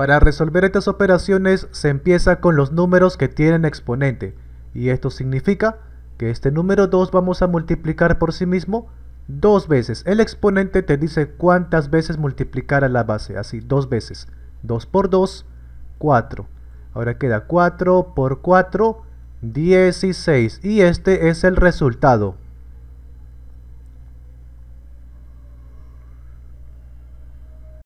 Para resolver estas operaciones se empieza con los números que tienen exponente y esto significa que este número 2 vamos a multiplicar por sí mismo dos veces. El exponente te dice cuántas veces multiplicar a la base, así dos veces. 2 por 2, 4. Ahora queda 4 por 4, 16 y este es el resultado.